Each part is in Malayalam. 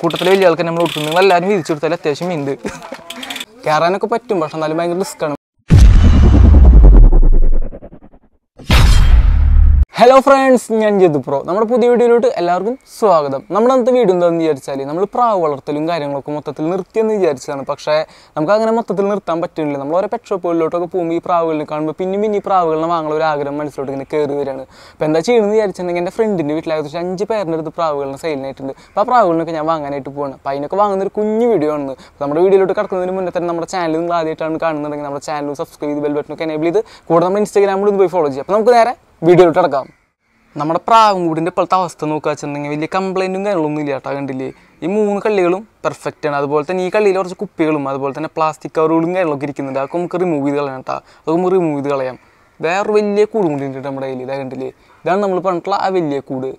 കൂട്ടത്തിലെ വലിയ ആൾക്കാർ നമ്മൾ കൊടുക്കും നിങ്ങൾ എല്ലാവരും വിരിച്ചു കൊടുത്താൽ അത്യാവശ്യം മിണ്ട് കയറാനൊക്കെ പറ്റും പക്ഷെ എന്നാലും ഭയങ്കര റിസ്ക്കാണ് ഹലോ ഫ്രണ്ട്സ് ഞാൻ ജിതു പ്രോ നമ്മുടെ പുതിയ വീഡിയോയിലോട്ട് എല്ലാവർക്കും സ്വാഗതം നമ്മുടെ അന്നത്തെ വീഡിയോ എന്താണെന്ന് വിചാരിച്ചാൽ നമ്മൾ പ്രാവ് വളർത്തലും കാര്യങ്ങളൊക്കെ മൊത്തത്തിൽ നിർത്തിയെന്ന് വിചാരിച്ചതാണ് പക്ഷേ നമുക്ക് അങ്ങനെ മൊത്തത്തിൽ നിർത്താൻ പറ്റുന്നില്ല നമ്മൾ ഓരോ പെറ്റ് ഷോപ്പുകളിലോട്ടൊക്കെ പോകുമ്പോൾ ഈ പ്രാവുകളിൽ കാണുമ്പോൾ പിന്നെ പിന്നെ ഈ പ്രാവുകളെ വാങ്ങാനുള്ള ഒരു ആഗ്രഹം മനസ്സിലോട്ട് ഇങ്ങനെ കയറി വരികയാണ് അപ്പോൾ എന്താ ചെയ്യണമെന്ന് വിചാരിച്ചിട്ടുണ്ടെങ്കിൽ എൻ്റെ ഫ്രണ്ടിൻ്റെ വീട്ടിൽ ഏകദേശം അഞ്ച് പേരുടെ അടുത്ത് പ്രാവുകളിന് സെയിലിനായിട്ടുണ്ട് അപ്പോൾ ആ പ്രാവുകളിനൊക്കെ ഞാൻ വാങ്ങാനായിട്ട് പോകണം അപ്പോൾ അതിനൊക്കെ വാങ്ങുന്ന ഒരു കുഞ്ഞു വീഡിയോ ആണ് നമ്മുടെ വീഡിയോയിലോട്ട് കിടക്കുന്നതിന് മുന്നേ തന്നെ നമ്മുടെ ചാനൽ നിങ്ങൾ ആദ്യമായിട്ടാണ് കാണുന്നുണ്ടെങ്കിൽ നമ്മുടെ ചാനൽ സബ്സ്ക്രൈബ് ചെയ്ത് ബെൽ എനേബിൾ ചെയ്ത് കൂടെ നമ്മൾ ഇൻസ്റ്റാഗ്രാമിൽ ഒന്ന് പോയി ഫോളോ ചെയ്യാം അപ്പോൾ നമുക്ക് നേരെ വീഡിയോയിലോട്ട് അടക്കാം നമ്മുടെ പ്രാവുംകൂടിൻ്റെ ഇപ്പോഴത്തെ അവസ്ഥ നോക്കുക വെച്ചിട്ടുണ്ടെങ്കിൽ വലിയ കംപ്ലയിൻറ്റും കാര്യങ്ങളൊന്നും ഇല്ല കേട്ടോ കണ്ടില്ലേ ഈ മൂന്ന് കള്ളികളും പെർഫെക്റ്റ് ആണ് അതുപോലെ തന്നെ ഈ കള്ളിയിൽ കുറച്ച് കുപ്പികളും അതുപോലെ തന്നെ പ്ലാസ്റ്റിക് കവറുകളും കാര്യങ്ങളൊക്കെ ഇരിക്കുന്നുണ്ട് അതൊക്കെ നമുക്ക് റിമൂവ് ചെയ്ത് കളയാം കേട്ടോ അതൊക്കെ നമുക്ക് റിമൂവ് ചെയ്ത് കളയാം വേറൊരു വലിയ കൂടും കൂടി ഉണ്ട് നമ്മുടെ കയ്യിൽ ഇതാ കണ്ടില്ലേ ഇതാണ് നമ്മൾ പറഞ്ഞിട്ടുള്ള ആ വലിയ കൂട്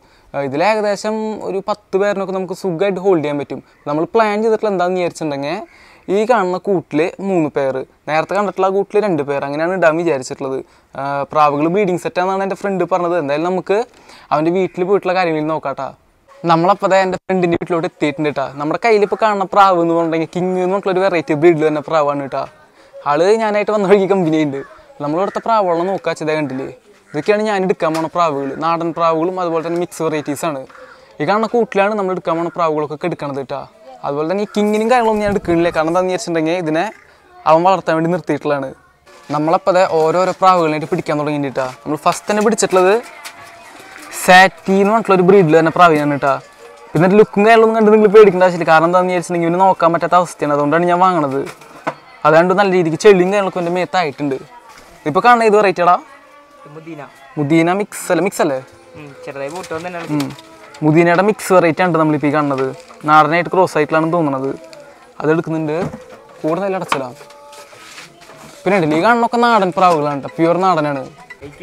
ഇതിൽ ഏകദേശം ഒരു പത്ത് പേരിനൊക്കെ നമുക്ക് സുഖമായിട്ട് ഹോൾഡ് ചെയ്യാൻ പറ്റും നമ്മൾ പ്ലാൻ ചെയ്തിട്ടുള്ള എന്താണെന്ന് വിചാരിച്ചിട്ടുണ്ടെങ്കിൽ ഈ കാണുന്ന കൂട്ടിൽ മൂന്ന് പേർ നേരത്തെ കണ്ടിട്ടുള്ള ആ കൂട്ടിൽ രണ്ട് പേർ അങ്ങനെയാണ് ഇടാൻ വിചാരിച്ചിട്ടുള്ളത് പ്രാവുകൾ ബ്രീഡിംഗ് സെറ്റാണെന്നാണ് എൻ്റെ ഫ്രണ്ട് പറഞ്ഞത് എന്തായാലും നമുക്ക് അവൻ്റെ വീട്ടിൽ പോയിട്ടുള്ള കാര്യങ്ങളിൽ നോക്കാട്ടാ നമ്മളപ്പോൾ അതായത് എൻ്റെ ഫ്രണ്ടിൻ്റെ വീട്ടിലോട്ട് എത്തിയിട്ടുണ്ട് കേട്ടോ നമ്മുടെ കയ്യിൽ ഇപ്പോൾ കാണുന്ന പ്രാവ് എന്ന് പറഞ്ഞിട്ടുണ്ടെങ്കിൽ കിങ് എന്ന് പറഞ്ഞിട്ടുള്ള ഒരു വെറൈറ്റി ബ്രീഡിൽ തന്നെ പ്രാവാണ് കേട്ടോ ആള് ഞാനായിട്ട് വന്ന കമ്പനി ഉണ്ട് നമ്മളിവിടുത്തെ പ്രാവുകളെ നോക്കുക ഇതേ കണ്ടില്ലേ ഇതൊക്കെയാണ് ഞാൻ എടുക്കാൻ പോണ പ്രാവുകൾ നാടൻ പ്രാവുകളും അതുപോലെ തന്നെ മിക്സ് വെറൈറ്റീസാണ് ഈ കാണുന്ന കൂട്ടിലാണ് നമ്മൾ എടുക്കാൻ പോണ പ്രാവുകളൊക്കെ എടുക്കണത് കേട്ടോ അതുപോലെ തന്നെ ഈ കിങ്ങിനും കാര്യങ്ങളൊന്നും ഞാൻ എടുക്കണില്ല കാരണം എന്താണെന്ന് വിചാരിച്ചിട്ടുണ്ടെങ്കിൽ ഇതിനെ അവൻ വളർത്താൻ വേണ്ടി നിർത്തിയിട്ടുള്ളതാണ് നമ്മളപ്പോൾ ഓരോരോ പ്രാവുകളായിട്ട് പിടിക്കാൻ തുടങ്ങിയിട്ടാ നമ്മൾ ഫസ്റ്റ് തന്നെ പിടിച്ചിട്ടുള്ളത് സാറ്റി എന്ന് പറഞ്ഞിട്ടുള്ള ഒരു ബ്രീഡിൽ തന്നെ പ്രാവിനാണ് കേട്ടോ പിന്നെ ലുക്കും കാര്യങ്ങളൊന്നും കണ്ടു നിങ്ങൾ പേടിക്കേണ്ട ആവശ്യമില്ല കാരണം എന്താണെന്ന് വിചാരിച്ചിട്ടുണ്ടെങ്കിൽ ഇവന് നോക്കാൻ പറ്റാത്ത അവസ്ഥയാണ് അതുകൊണ്ടാണ് ഞാൻ വാങ്ങണത് അതുകൊണ്ട് നല്ല രീതിക്ക് ചെളിയും കാര്യങ്ങളൊക്കെ എൻ്റെ മേത്തായിട്ടുണ്ട് ഇപ്പൊ കാണുന്ന ഇത് വെറൈറ്റിയടാ മുദീന മിക്സ് അല്ലേ മിക്സ് അല്ലേ മുദീനയുടെ മിക്സ് വെറൈറ്റി ആണ് നമ്മളിപ്പോൾ ഈ കാണുന്നത് നാടനായിട്ട് ക്രോസ് ആയിട്ടാണ് തോന്നുന്നത് കൂടെ കൂടുതൽ അടച്ചലാ പിന്നെ ഉണ്ടല്ലേ ഈ കാണുന്നൊക്കെ നാടൻ പ്രാവുകളാണ് പ്യുവർ നാടനാണ്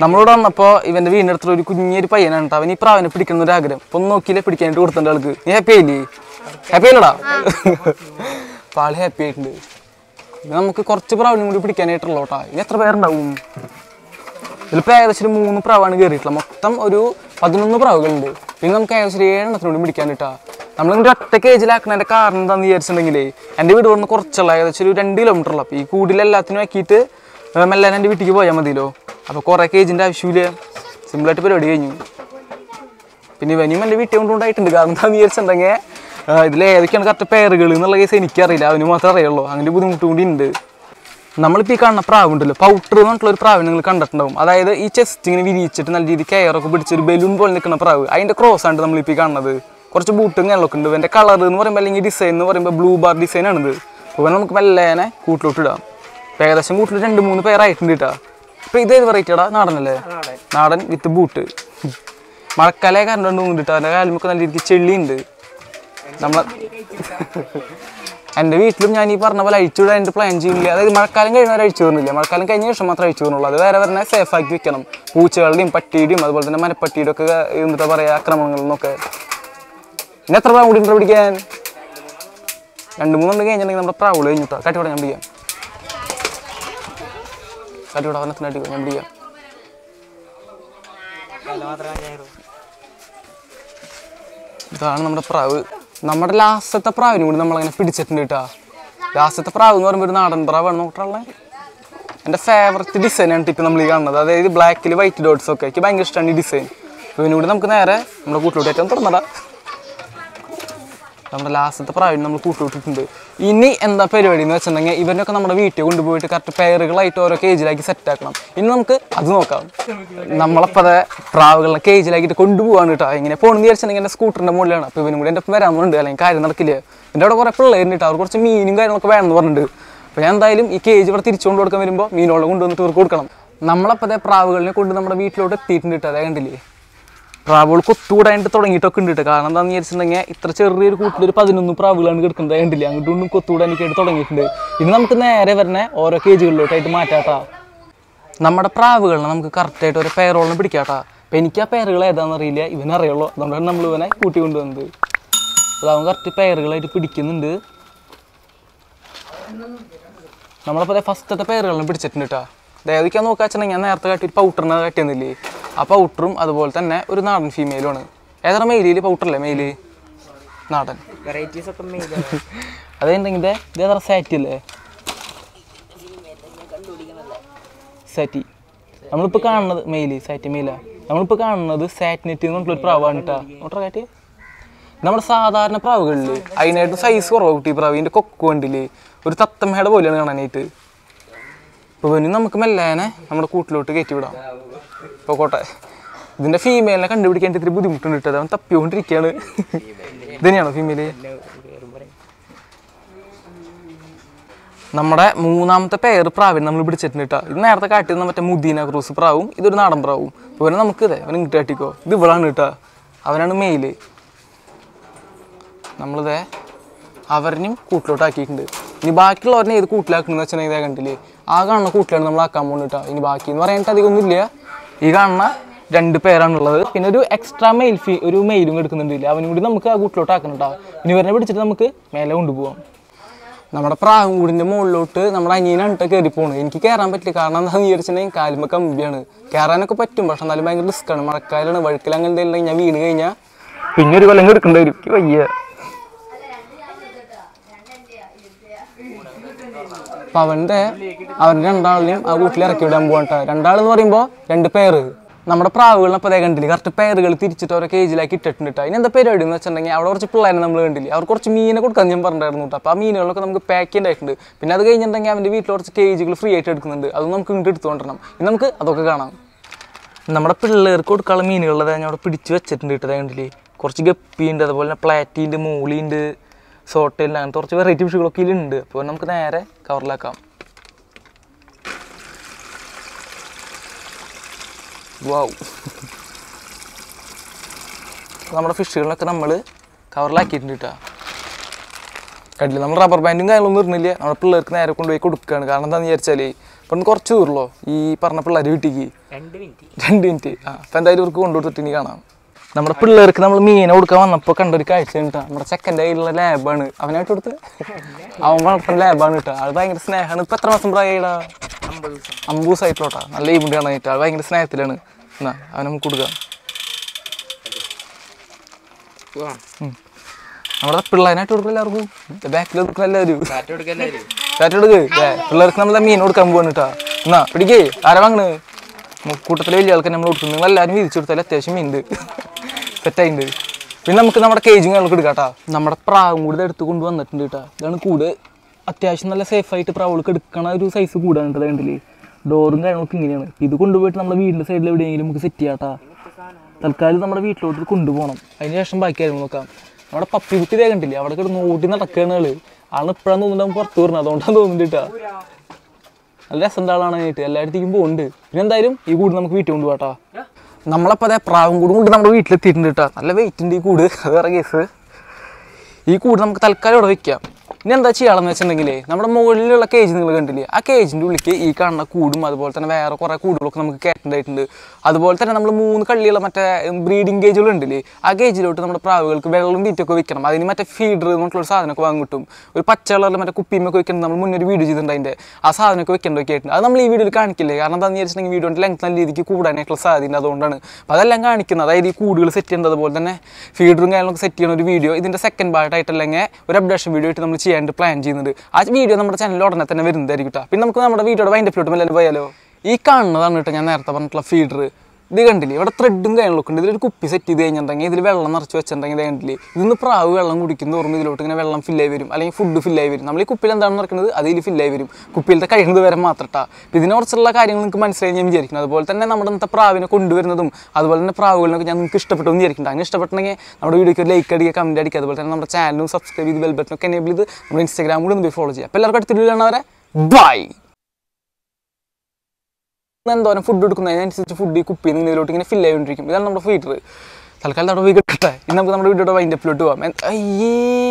നമ്മളോട് വന്നപ്പോൾ ഇവന്റെ വീടിനടുത്തുള്ള ഒരു കുഞ്ഞൊരു പയ്യനാണ് അവൻ ഈ പ്രാവിനെ പിടിക്കുന്ന ഒരു ആഗ്രഹം ഒന്ന് നോക്കിയില്ലേ പിടിക്കാനായിട്ട് കൊടുത്തിട്ടുണ്ട് ആൾക്ക് നീ ഹാപ്പി ആയില്ലേ ഹാപ്പി ആയില്ലടാ അപ്പം ഹാപ്പി ആയിട്ടുണ്ട് ഇത് നമുക്ക് കുറച്ച് പ്രാവണി കൂടി പിടിക്കാനായിട്ടുള്ള കേട്ടോ ഇനി എത്ര പേരുണ്ടാവും ഇതിലിപ്പോൾ ഏകദേശം മൂന്ന് പ്രാവാണ് കയറിയിട്ടുള്ളത് മൊത്തം ഒരു പതിനൊന്ന് പ്രാവുകളുണ്ട് പിന്നെ നമുക്ക് ഏകദേശം ഏഴെണ്ണത്തിനോട് പിടിക്കാൻ കിട്ടാ നമ്മളിങ്ങനെ ഒറ്റ കേജിലാക്കണതിൻ്റെ കാരണം എന്താണെന്ന് വിചാരിച്ചിട്ടുണ്ടെങ്കിൽ എൻ്റെ വീട് ഇവിടുന്ന് കുറച്ചുള്ള ഏകദേശം ഒരു രണ്ട് കിലോമീറ്റർ ഉള്ളൂ അപ്പോൾ ഈ കൂടിലെല്ലാത്തിനും ആക്കിയിട്ട് മെല്ലാൻ എൻ്റെ വീട്ടിൽ പോയാൽ മതിയല്ലോ അപ്പോൾ കുറേ കേജിൻ്റെ ആവശ്യമില്ല സിമ്പിളായിട്ട് പരിപാടി കഴിഞ്ഞു പിന്നെ ഇവനും എൻ്റെ വീട്ടിൽ കൊണ്ടുകൊണ്ടായിട്ടുണ്ട് കാരണം എന്താണെന്ന് വിചാരിച്ചിട്ടുണ്ടെങ്കിൽ ഇതിൽ ഏതൊക്കെയാണ് കറക്റ്റ് പേരുകൾ എന്നുള്ള കേസ് എനിക്കറിയില്ല അവന് മാത്രമേ അറിയുള്ളൂ അങ്ങനെ ബുദ്ധിമുട്ട് കൂടി ഉണ്ട് നമ്മളിപ്പോൾ ഈ കാണുന്ന ഉണ്ടല്ലോ പൗട്ടർ എന്ന് പറഞ്ഞിട്ടുള്ള ഒരു പ്രാവിനെ നിങ്ങൾ കണ്ടിട്ടുണ്ടാവും അതായത് ഈ ചെസ്റ്റ് ഇങ്ങനെ വിരിയിച്ചിട്ട് നല്ല രീതിയിൽ കയറൊക്കെ ഒരു ബലൂൺ പോലെ നിൽക്കുന്ന പ്രാവ് അതിൻ്റെ ക്രോസ് ആണ് നമ്മളിപ്പോൾ ഈ കാണുന്നത് കുറച്ച് ബൂട്ടും കാര്യങ്ങളൊക്കെ ഉണ്ട് എൻ്റെ കളർ എന്ന് പറയുമ്പോൾ അല്ലെങ്കിൽ ഡിസൈൻ എന്ന് പറയുമ്പോൾ ബ്ലൂ ബാർ ഡിസൈനാണിത് അപ്പോൾ നമുക്ക് മെല്ലേനെ കൂട്ടിലോട്ടിടാം ഇപ്പോൾ ഏകദേശം കൂട്ടിൽ രണ്ട് മൂന്ന് പേരായിട്ടുണ്ട് കേട്ടോ അപ്പോൾ ഇതേത് വെറൈറ്റിയാടാ നാടനല്ലേ നാടൻ വിത്ത് ബൂട്ട് മഴക്കാലേ കാരണം കൊണ്ട് കൊണ്ടിട്ട് അതിൻ്റെ കാലമൊക്കെ നല്ല രീതിക്ക് ചെള്ളിയുണ്ട് നമ്മൾ എൻ്റെ വീട്ടിലും ഞാൻ ഈ പറഞ്ഞ പോലെ അഴിച്ചു വിടാൻ എൻ്റെ പ്ലാൻ ചെയ്യുന്നില്ല അതായത് മഴക്കാലം കഴിഞ്ഞാൽ അഴിച്ചു വിടുന്നില്ല മഴക്കാലം കഴിഞ്ഞ ശേഷം മാത്രമേ അഴിച്ചു വിടുന്നുള്ളൂ അത് വേറെ സേഫ് ആക്കി വെക്കണം പൂച്ചകളുടെയും പട്ടിയുടെയും അതുപോലെ തന്നെ മരപ്പട്ടിയുടെ ഒക്കെ എന്താ പറയുക ആക്രമണങ്ങളിൽ നിന്നൊക്കെ പിന്നെ എത്ര പ്രാവ് കൂടി പിടിക്കാൻ രണ്ട് മൂന്ന് കഴിഞ്ഞിട്ടുണ്ടെങ്കിൽ നമ്മുടെ പ്രാവ് കഴിഞ്ഞിട്ടോ കട്ടി ഞാൻ പിടിക്കാം കട്ടി അവനത്തിന് അടിക്കുക ഞാൻ പിടിക്കാം ഇതാണ് നമ്മുടെ പ്രാവ് നമ്മുടെ ലാസ്റ്റത്തെ പ്രാവിനും കൂടി നമ്മളങ്ങനെ പിടിച്ചിട്ടുണ്ട് കേട്ടോ ലാസ്റ്റത്തെ പ്രാവ് എന്ന് പറയുമ്പോൾ ഒരു നാടൻ പ്രാവാണ് നോക്കട്ടുള്ള എൻ്റെ ഫേവററ്റ് ഡിസൈനാണ് ഇപ്പം നമ്മൾ ഈ കാണുന്നത് അതായത് ബ്ലാക്കിൽ വൈറ്റ് ഡോട്ട്സ് ഒക്കെ എനിക്ക് ഭയങ്കര ഇഷ്ടമാണ് ഈ ഡിസൈൻ ഇവനൂടെ നമുക്ക് നേരെ നമ്മുടെ കൂട്ടിലോട്ട് ഏറ്റവും തുറന്നതാണ് നമ്മുടെ ലാസ്റ്റത്തെ പ്രാവിനെ നമ്മൾ കൂട്ടുവിട്ടിട്ടുണ്ട് ഇനി എന്താ പരിപാടി എന്ന് വെച്ചിട്ടുണ്ടെങ്കിൽ ഇവരൊക്കെ നമ്മുടെ വീട്ടിൽ കൊണ്ടുപോയിട്ട് കറക്റ്റ് പെയറുകളായിട്ട് ഓരോ കേജിലാക്കി സെറ്റാക്കണം ഇനി നമുക്ക് അത് നോക്കാം നമ്മളപ്പോൾ പ്രാവുകളെ കേജിലാക്കിയിട്ട് കൊണ്ടുപോകാണ് കേട്ടോ ഇങ്ങനെ പോകണമെന്ന് വിചാരിച്ചിട്ടുണ്ടെങ്കിൽ എൻ്റെ സ്കൂട്ടറിൻ്റെ മുകളിലാണ് അപ്പോൾ ഇവനും കൂടി എൻ്റെ വരാൻ പോകുന്നുണ്ട് അല്ലെങ്കിൽ കാര്യം നടക്കില്ല എൻ്റെ അവിടെ കുറേ പിള്ളേരുണ്ട് കേട്ടോ അവർ കുറച്ച് മീനും കാര്യങ്ങളൊക്കെ വേണമെന്ന് പറഞ്ഞിട്ടുണ്ട് അപ്പോൾ ഞാൻ എന്തായാലും ഈ കേജ് ഇവിടെ തിരിച്ചുകൊണ്ട് കൊടുക്കാൻ വരുമ്പോൾ മീനോളം കൊണ്ടുവന്നിട്ട് ഇവർക്ക് കൊടുക്കണം നമ്മളപ്പോൾ പ്രാവുകളിനെ കൊണ്ട് നമ്മുടെ വീട്ടിലോട്ട് എത്തിയിട്ടുണ്ട് കേട്ടോ അതേ കണ്ടില്ലേ പ്രാവുകൾക്ക് കൊത്തുകൂടായിട്ട് തുടങ്ങിയിട്ടൊക്കെ ഉണ്ട് കേട്ടോ കാരണം എന്താണെന്ന് വിചാരിച്ചിട്ടുണ്ടെങ്കിൽ ഇത്ര ചെറിയൊരു കൂട്ടിൽ ഒരു പതിനൊന്ന് പ്രാവുകളാണ് കിടക്കുന്നത് ഉണ്ടല്ലേ അങ്ങോട്ടും ഇങ്ങോട്ടും കൊത്തുകൂടാനൊക്കെയായിട്ട് തുടങ്ങിയിട്ടുണ്ട് ഇനി നമുക്ക് നേരെ വരണേ ഓരോ കേജുകളിലോട്ടായിട്ട് മാറ്റാട്ടാ നമ്മുടെ പ്രാവുകളെ നമുക്ക് കറക്റ്റായിട്ട് ഒരു പേരോളിനെ പിടിക്കാട്ടാ അപ്പം എനിക്ക് ആ പേരുകൾ ഏതാണെന്ന് അറിയില്ല ഇവനറിയുള്ളൂ അതുകൊണ്ടാണ് നമ്മൾ ഇവനെ കൂട്ടി കൊണ്ടുവന്നത് അതാവും കറക്റ്റ് പേരുകളായിട്ട് പിടിക്കുന്നുണ്ട് നമ്മളപ്പോൾ ഫസ്റ്റത്തെ പേരുകളെ പിടിച്ചിട്ടുണ്ട് കേട്ടോ ദേവിക്കാൻ നോക്കുക വെച്ചിട്ടുണ്ടെങ്കിൽ ഞാൻ നേരത്തെ കാട്ടി ഒരു പൗട്ടറിനെ കാട്ടിയെന്നില്ലേ ആ പൗട്ടറും അതുപോലെ തന്നെ ഒരു നാടൻ ഫീമെയിലും ആണ് ഏതാണ് മെയിലിൽ പൗട്ടറല്ലേ മെയിൽ നാടൻ വെറൈറ്റീസ് ഒക്കെ അതുണ്ടെങ്കിൽ ഇത് സാറ്റി അല്ലേ സാറ്റി നമ്മളിപ്പോൾ കാണുന്നത് മെയില് സാറ്റി മെയിലാ നമ്മളിപ്പോൾ കാണുന്നത് സാറ്റിനെറ്റ് എന്ന് പറഞ്ഞിട്ടുള്ള ഒരു പ്രാവാണ് കേട്ടോ നോട്ടർ കാട്ടിയേ നമ്മുടെ സാധാരണ പ്രാവുകളിൽ അതിനായിട്ട് സൈസ് കുറവ് കുട്ടി പ്രാവ് ഇതിൻ്റെ ഒരു തത്തമ്മയുടെ പോലെയാണ് കാണാനായിട്ട് അപ്പോൾ ഇവന് നമുക്ക് മെല്ലേനെ നമ്മുടെ കൂട്ടിലോട്ട് കയറ്റി വിടാം ഇപ്പോൾ കോട്ടെ ഇതിൻ്റെ ഫീമെയിലിനെ കണ്ടുപിടിക്കാൻ ഇത്തിരി ബുദ്ധിമുട്ടുണ്ട് കേട്ടത് അവൻ തപ്പിക്കൊണ്ടിരിക്കുകയാണ് ഇതന്നെയാണോ ഫീമെയിൽ നമ്മുടെ മൂന്നാമത്തെ പേര് പ്രാവിന് നമ്മൾ പിടിച്ചിട്ടുണ്ട് കേട്ടോ ഇത് നേരത്തെ കാട്ടിയിരുന്ന മറ്റേ മുദീന ക്രൂസ് പ്രാവും ഇതൊരു നാടൻ പ്രാവും ഇവനെ നമുക്ക് ഇതേ അവൻ ഇങ്ങോട്ട് കാട്ടിക്കോ ഇത് ഇവളാണ് കേട്ടോ അവനാണ് മെയില് നമ്മളിതേ അവരിനും ആക്കിയിട്ടുണ്ട് ഇനി ബാക്കിയുള്ളവരനെ ഏത് കൂട്ടിലാക്കണമെന്ന് വെച്ചാൽ ഇതേ കണ്ടില്ലേ ആ കാണുന്ന കൂട്ടിലാണ് നമ്മൾ ആക്കാൻ പോകുന്നത് കേട്ടോ ഇനി ബാക്കി എന്ന് പറയാനായിട്ട് ഒന്നുമില്ല ഈ കാണുന്ന രണ്ട് പേരാണുള്ളത് പിന്നെ ഒരു എക്സ്ട്രാ മെയിൽ ഫീ ഒരു മെയിലും എടുക്കുന്നുണ്ട് അവനും കൂടി നമുക്ക് ആ കൂട്ടിലോട്ട് ആക്കണം കേട്ടോ ഇനി വരെ പിടിച്ചിട്ട് നമുക്ക് മേലെ കൊണ്ടുപോകാം നമ്മുടെ കൂടിൻ്റെ മുകളിലോട്ട് നമ്മുടെ അനിയനാണ് കയറി പോകുന്നത് എനിക്ക് കയറാൻ പറ്റില്ല കാരണം എന്താണെന്ന് വിചാരിച്ചിട്ടുണ്ടെങ്കിൽ കാലുമ്പോൾ കമ്പിയാണ് കയറാനൊക്കെ പറ്റും പക്ഷെ എന്നാലും ഭയങ്കര റിസ്ക്കാണ് മഴക്കാലാണ് വഴുക്കിൽ എന്തെങ്കിലും ഞാൻ വീണ് കഴിഞ്ഞാൽ പിന്നെ ഒരു കൊല്ലം എടുക്കേണ്ടി വരും വയ്യ അപ്പൊ അവന്റെ അവർ രണ്ടാളിനെയും ആ വീട്ടിൽ ഇറക്കി വിടാൻ പോകട്ടെ രണ്ടാളെന്ന് പറയുമ്പോ രണ്ട് പേര് നമ്മുടെ പ്രാവുകളിനെ അപ്പൊ കണ്ടില്ല കറക്റ്റ് പേരുകൾ തിരിച്ചിട്ട് അവരെ കേജിലാക്കി ഇട്ടിട്ടുണ്ട് കേട്ടോ ഇനി എന്താ പരിപാടി എന്ന് വെച്ചിട്ടുണ്ടെങ്കിൽ അവിടെ കുറച്ച് പിള്ളേരെ നമ്മൾ കണ്ടില്ല അവർ കുറച്ച് മീനെ കൊടുക്കാൻ ഞാൻ പറഞ്ഞിട്ടായിരുന്നു അപ്പൊ ആ മീനുകളൊക്കെ നമുക്ക് പാക്ക് ചെയ്യേണ്ടതായിട്ടുണ്ട് പിന്നെ അത് കഴിഞ്ഞിട്ടുണ്ടെങ്കിൽ അവന്റെ വീട്ടിൽ കുറച്ച് കേജുകൾ ഫ്രീ ആയിട്ട് എടുക്കുന്നുണ്ട് അത് നമുക്ക് ഇങ്ങോട്ട് എടുത്തുകൊണ്ടിരണം ഇനി നമുക്ക് അതൊക്കെ കാണാം നമ്മുടെ പിള്ളേർക്ക് കൊടുക്കാനുള്ള മീനുകളുടെ ഞാൻ അവിടെ പിടിച്ചു വെച്ചിട്ടുണ്ട് കേട്ടോ കണ്ടില്ലേ കുറച്ച് ഗപ്പിയുണ്ട് അതുപോലെ തന്നെ പ്ലാറ്റിൻ്റെ മൂളിയുണ്ട് സോട്ടയിൽ അങ്ങനത്തെ കുറച്ച് വെറൈറ്റി ഫിഷുകളൊക്കെ ഇതിലുണ്ട് അപ്പോൾ നമുക്ക് നേരെ കവറിലാക്കാം വാവ് നമ്മുടെ ഫിഷുകളൊക്കെ നമ്മൾ കവറിലാക്കിയിട്ടുണ്ട് കേട്ടോ കണ്ടില്ല നമ്മൾ റബ്ബർ ബാൻഡും കാര്യങ്ങളൊന്നും ഇടുന്നില്ല നമ്മുടെ പിള്ളേർക്ക് നേരെ കൊണ്ടുപോയി കൊടുക്കുകയാണ് കാരണം എന്താണെന്ന് വിചാരിച്ചാൽ ഇപ്പം കുറച്ച് ദൂരമല്ലോ ഈ പറഞ്ഞ പിള്ളേർ വീട്ടിക്ക് രണ്ട് മിനിറ്റ് ആ അപ്പം എന്തായാലും ഇവർക്ക് കൊണ്ടുകൊടുത്തിട്ട് ഇനി കാണാം നമ്മുടെ പിള്ളേർക്ക് നമ്മൾ മീൻ കൊടുക്കാൻ വന്നപ്പോൾ കണ്ടൊരു കാഴ്ച കേട്ടോ നമ്മുടെ ചെക്കൻ്റെ കയ്യിലുള്ള ലാബാണ് അവനായിട്ട് കൊടുത്ത് അവൻ വളർത്തുന്ന ലാബാണ് കേട്ടോ അത് ഭയങ്കര സ്നേഹമാണ് ഇപ്പൊ എത്ര മാസം പ്രായടാ അമ്പൂസ് ആയിട്ടോട്ടാ നല്ല ഈമുണ്ടിയാണ് ആയിട്ട് അത് ഭയങ്കര സ്നേഹത്തിലാണ് എന്നാ അവൻ നമുക്ക് കൊടുക്കാം നമ്മുടെ പിള്ളേനായിട്ട് കൊടുക്കും എല്ലാവർക്കും ബാക്കിൽ കൊടുക്കുന്ന എല്ലാവരും ചാറ്റ് കൊടുക്ക് പിള്ളേർക്ക് നമ്മളെ മീൻ കൊടുക്കാൻ പോവാണ് കേട്ടോ എന്നാ പിടിക്കേ ആരാ വാങ്ങണ് കൂട്ടത്തിലെ വലിയ ആൾക്കാർ നമ്മൾ കൊടുക്കുന്നു നിങ്ങൾ എല്ലാവരും വിരിച്ചു കൊടുത്താൽ അത്യാവശ്യം മീൻ ഉണ്ട് സെറ്റായിട്ടുണ്ട് പിന്നെ നമുക്ക് നമ്മുടെ കേജും കാര്യങ്ങളൊക്കെ എടുക്കാം കേട്ടോ നമ്മുടെ പ്രാവും കൂടി എടുത്ത് കൊണ്ട് വന്നിട്ടുണ്ട് കേട്ടോ ഇതാണ് കൂട് അത്യാവശ്യം നല്ല സേഫായിട്ട് പ്രാവുകൾക്ക് എടുക്കണ ഒരു സൈസ് കൂടാണ് കേട്ടോ അതിൻ്റെ ഡോറും കാര്യങ്ങളൊക്കെ ഇങ്ങനെയാണ് ഇത് കൊണ്ടുപോയിട്ട് നമ്മുടെ വീടിൻ്റെ സൈഡിൽ എവിടെയെങ്കിലും നമുക്ക് സെറ്റ് ചെയ്യാം കേട്ടോ തൽക്കാലം നമ്മുടെ വീട്ടിലോട്ട് കൊണ്ടുപോകണം അതിന് ശേഷം ബാക്കി കാര്യങ്ങൾ നോക്കാം നമ്മുടെ പപ്പി കുട്ടി ഇതേ കണ്ടില്ലേ അവിടെ കിടന്ന് ഓടി നടക്കുകയാണ് ആള് ഇപ്പോഴാണ് തോന്നുന്നത് നമുക്ക് പുറത്ത് വരുന്നത് അതുകൊണ്ടാണ് തോന്നുന്നുണ്ട് നല്ല രസം ആളാണ് ആയിട്ട് എല്ലായിടത്തേക്കും പോകുന്നുണ്ട് പിന്നെ എന്തായാലും ഈ കൂടി നമുക്ക് വീട്ടിൽ കൊണ്ടുപോകാം നമ്മളപ്പോൾ അതേ പ്രാവും കൂടും കൊണ്ട് നമ്മുടെ വീട്ടിലെത്തിയിട്ടുണ്ട് കേട്ടോ നല്ല വെയിറ്റ് ഉണ്ട് ഈ കൂട് വേറെ കേസ് ഈ കൂട് നമുക്ക് തൽക്കാലം ഇവിടെ വയ്ക്കാം ഇനി എന്താ ചെയ്യാമെന്ന് വെച്ചിട്ടുണ്ടെങ്കിൽ നമ്മുടെ മുകളിലുള്ള കേജ് നിങ്ങൾ കണ്ടില്ലേ ആ കേജിൻ്റെ ഉള്ളിലേക്ക് ഈ കാണുന്ന കൂടും അതുപോലെ തന്നെ വേറെ കുറേ കൂടുകളൊക്കെ നമുക്ക് കയറ്റേണ്ടതായിട്ടുണ്ട് അതുപോലെ തന്നെ നമ്മൾ മൂന്ന് കള്ളിയുള്ള മറ്റേ ബ്രീഡിംഗ് കേജുകൾ ഉണ്ടല്ലേ ആ കേജിലോട്ട് നമ്മുടെ പ്രാവുകൾക്ക് വെള്ളവും തീറ്റൊക്കെ വെക്കണം അതിന് മറ്റേ ഫീഡർ എന്നുള്ള സാധനമൊക്കെ വാങ്ങി കിട്ടും ഒരു പച്ച കളറിൽ മറ്റേ കുപ്പിയുമൊക്കെ വെക്കണം നമ്മൾ മുന്നേ ഒരു വീഡിയോ ചെയ്തിട്ടുണ്ട് ആ സാധനമൊക്കെ വെക്കേണ്ടതൊക്കെ ആയിട്ടുണ്ട് അത് നമ്മൾ ഈ വീഡിയോയിൽ കാണിക്കില്ലേ കാരണം എന്താണെന്ന് വിചാരിച്ചിട്ടുണ്ടെങ്കിൽ വീഡിയോൻ്റെ ലെങ്ത് നല്ല രീതിക്ക് കൂടാനായിട്ടുള്ള സാധ്യത അതുകൊണ്ടാണ് അപ്പോൾ അതെല്ലാം കാണിക്കുന്നത് അതായത് ഈ കൂടുകൾ സെറ്റ് ചെയ്യുന്നത് അതുപോലെ തന്നെ ഫീഡറും കാര്യങ്ങളൊക്കെ സെറ്റ് ചെയ്യുന്ന ഒരു വീഡിയോ ഇതിൻ്റെ സെക്കൻഡ് പാർട്ടായിട്ടല്ലെങ്കിൽ ഒരു അപ്ഡേഷൻ വീഡിയോ ആയിട്ട് നമ്മൾ ചെയ്യാം ചെയ്യാനായിട്ട് പ്ലാൻ ചെയ്യുന്നുണ്ട് ആ വീഡിയോ നമ്മുടെ ചാനലിൽ ഉടനെ തന്നെ വരുന്നതായിരിക്കും കേട്ടോ പിന്നെ നമുക്ക് നമ്മുടെ വീഡിയോയുടെ വൈൻഡപ്പിലോട്ട് മെല്ലെ പോയാലോ ഈ കാണുന്നതാണ് കേട്ടോ ഞാൻ നേരത്തെ പറഞ്ഞിട്ടുള്ള ഫീഡർ ഇത് കണ്ടില്ലേ ഇവിടെ ത്രെഡും കാര്യങ്ങളൊക്കെ ഉണ്ട് ഇതിലൊരു കുപ്പി സെറ്റ് ചെയ്ത് കഴിഞ്ഞിട്ടുണ്ടെങ്കിൽ ഇതിൽ വെള്ളം നിറച്ച് വെച്ചിട്ടുണ്ടെങ്കിൽ ഇത് കണ്ടില്ലേ ഇതിന്ന് പ്രാവ് വെള്ളം കുടിക്കുന്ന ഓർമ്മ ഇതിലോട്ട് ഇങ്ങനെ വെള്ളം ഫില്ലായി വരും അല്ലെങ്കിൽ ഫുഡ് ഫില്ലായി വരും നമ്മൾ ഈ കുപ്പിയിൽ എന്താണ് നടക്കുന്നത് അതിൽ ഫില്ലായി വരും കുപ്പിയിലത്തെ കഴിയുന്നത് വരെ മാത്രട്ടാ ഇതിനെക്കുറിച്ചുള്ള കാര്യങ്ങൾ നിങ്ങൾക്ക് മനസ്സിലായി ഞാൻ വിചാരിക്കുന്നത് അതുപോലെ തന്നെ നമ്മുടെ ഇന്നത്തെ പ്രാവിനെ കൊണ്ടുവരുന്നതും അതുപോലെ തന്നെ പ്രാവുകളിനൊക്കെ ഞാൻ നിങ്ങൾക്ക് ഇഷ്ടപ്പെട്ടു എന്ന് വിചാരിക്കുന്നുണ്ട് അങ്ങനെ ഇഷ്ടപ്പെട്ടെങ്കിൽ നമ്മുടെ വീഡിയോക്ക് ഒരു ലൈക്ക് അടിക്കുക കമൻറ്റ് അടിക്കുക അതുപോലെ തന്നെ നമ്മുടെ ചാനലും സബ്സ്ക്രൈബ് ചെയ്ത് ബെൽബട്ടനൊക്കെ എനേബിൾ ചെയ്ത് നമ്മുടെ ഇൻസ്റ്റാഗ്രാം കൂടി ഒന്ന് ഫോളോ ചെയ്യുക അപ്പോൾ എല്ലാവർക്കും അടുത്തൊരു വീഡിയോ ബൈ എന്തോരം ഫുഡ് എടുക്കുന്നത് അതിനനുസരിച്ച് ഫുഡ് ഈ കുപ്പിയിൽ നിന്ന് ഇതിലോട്ട് ഇങ്ങനെ ഫില്ല് ആയിക്കൊണ്ടിരിക്കും ഇതാണ് നമ്മുടെ ഫീറ്റർ തൽക്കാലം നമ്മുടെ വീട് കിട്ടട്ടെ ഇന്ന് നമുക്ക് നമ്മുടെ വീഡിയോയുടെ വൈൻഡപ്പിലോട്ട് പോകാം അയ്യേ